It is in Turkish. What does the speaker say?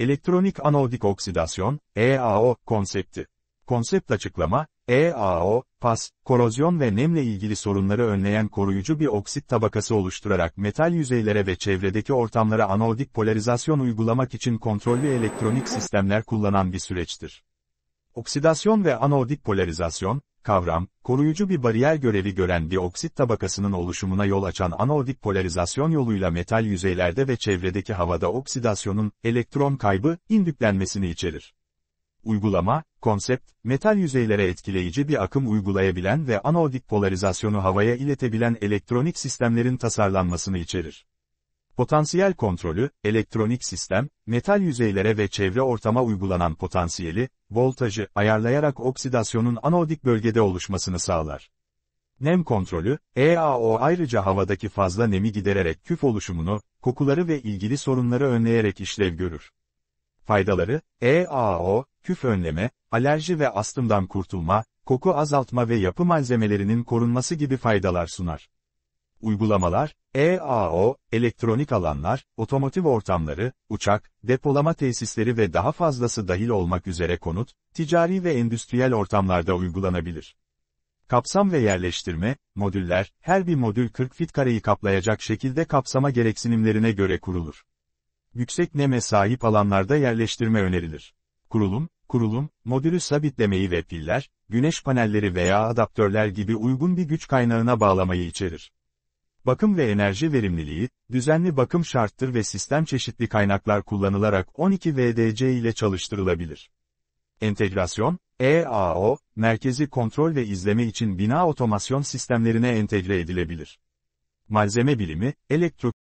Elektronik anodik oksidasyon, EAO, konsepti. Konsept açıklama, EAO, pas, korozyon ve nemle ilgili sorunları önleyen koruyucu bir oksit tabakası oluşturarak metal yüzeylere ve çevredeki ortamlara anodik polarizasyon uygulamak için kontrollü elektronik sistemler kullanan bir süreçtir. Oksidasyon ve anodik polarizasyon, kavram, koruyucu bir bariyer görevi gören bir oksit tabakasının oluşumuna yol açan anodik polarizasyon yoluyla metal yüzeylerde ve çevredeki havada oksidasyonun elektron kaybı, indüklenmesini içerir. Uygulama, konsept, metal yüzeylere etkileyici bir akım uygulayabilen ve anodik polarizasyonu havaya iletebilen elektronik sistemlerin tasarlanmasını içerir. Potansiyel kontrolü, elektronik sistem, metal yüzeylere ve çevre ortama uygulanan potansiyeli, voltajı ayarlayarak oksidasyonun anodik bölgede oluşmasını sağlar. Nem kontrolü, EAO ayrıca havadaki fazla nemi gidererek küf oluşumunu, kokuları ve ilgili sorunları önleyerek işlev görür. Faydaları, EAO, küf önleme, alerji ve astımdan kurtulma, koku azaltma ve yapı malzemelerinin korunması gibi faydalar sunar uygulamalar, EAO, elektronik alanlar, otomotiv ortamları, uçak, depolama tesisleri ve daha fazlası dahil olmak üzere konut, ticari ve endüstriyel ortamlarda uygulanabilir. Kapsam ve yerleştirme, modüller, her bir modül 40 fit kareyi kaplayacak şekilde kapsama gereksinimlerine göre kurulur. Yüksek neme sahip alanlarda yerleştirme önerilir. Kurulum, kurulum, modülü sabitlemeyi ve piller, güneş panelleri veya adaptörler gibi uygun bir güç kaynağına bağlamayı içerir. Bakım ve enerji verimliliği, düzenli bakım şarttır ve sistem çeşitli kaynaklar kullanılarak 12 VDC ile çalıştırılabilir. Entegrasyon, EAO, merkezi kontrol ve izleme için bina otomasyon sistemlerine entegre edilebilir. Malzeme bilimi, elektro